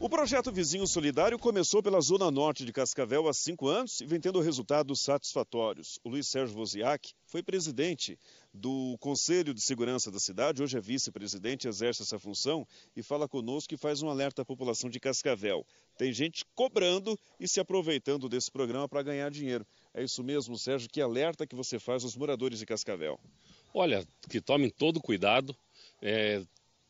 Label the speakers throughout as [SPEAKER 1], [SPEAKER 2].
[SPEAKER 1] O projeto Vizinho Solidário começou pela Zona Norte de Cascavel há cinco anos e vem tendo resultados satisfatórios. O Luiz Sérgio Voziak foi presidente do Conselho de Segurança da cidade, hoje é vice-presidente, exerce essa função e fala conosco e faz um alerta à população de Cascavel. Tem gente cobrando e se aproveitando desse programa para ganhar dinheiro. É isso mesmo, Sérgio, que alerta que você faz aos moradores de Cascavel?
[SPEAKER 2] Olha, que tomem todo cuidado, é,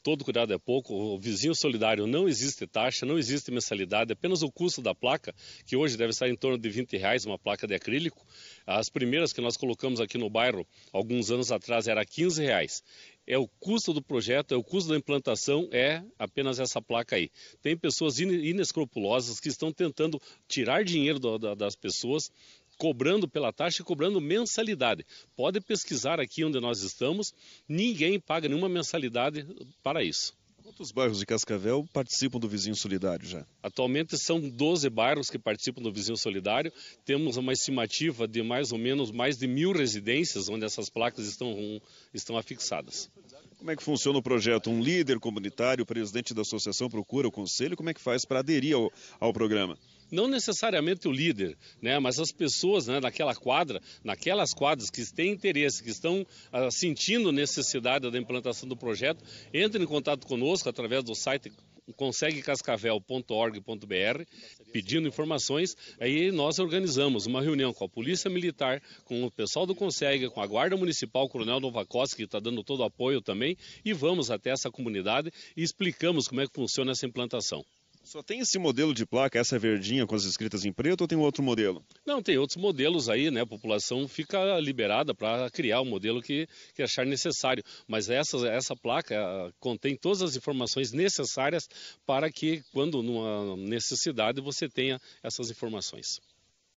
[SPEAKER 2] todo cuidado é pouco, o vizinho solidário não existe taxa, não existe mensalidade, é apenas o custo da placa, que hoje deve estar em torno de 20 reais, uma placa de acrílico. As primeiras que nós colocamos aqui no bairro, alguns anos atrás, era 15 reais. É o custo do projeto, é o custo da implantação, é apenas essa placa aí. Tem pessoas inescrupulosas que estão tentando tirar dinheiro das pessoas cobrando pela taxa e cobrando mensalidade. Pode pesquisar aqui onde nós estamos, ninguém paga nenhuma mensalidade para isso.
[SPEAKER 1] Quantos bairros de Cascavel participam do Vizinho Solidário já?
[SPEAKER 2] Atualmente são 12 bairros que participam do Vizinho Solidário. Temos uma estimativa de mais ou menos mais de mil residências onde essas placas estão, estão afixadas.
[SPEAKER 1] Como é que funciona o projeto? Um líder comunitário, presidente da associação, procura o
[SPEAKER 2] conselho? Como é que faz
[SPEAKER 1] para aderir ao, ao programa?
[SPEAKER 2] não necessariamente o líder, né, mas as pessoas né, naquela quadra, naquelas quadras que têm interesse, que estão ah, sentindo necessidade da implantação do projeto, entrem em contato conosco através do site conseguecascavel.org.br pedindo informações, aí nós organizamos uma reunião com a Polícia Militar, com o pessoal do Consegue, com a Guarda Municipal, Coronel Novakowski, que está dando todo o apoio também, e vamos até essa comunidade e explicamos como é que funciona essa implantação.
[SPEAKER 1] Só tem esse modelo de placa, essa verdinha com as escritas em preto, ou tem outro modelo?
[SPEAKER 2] Não, tem outros modelos aí, né? A população fica liberada para criar o modelo que, que achar necessário. Mas essa, essa placa eh, contém todas as informações necessárias para que, quando numa necessidade, você tenha essas informações.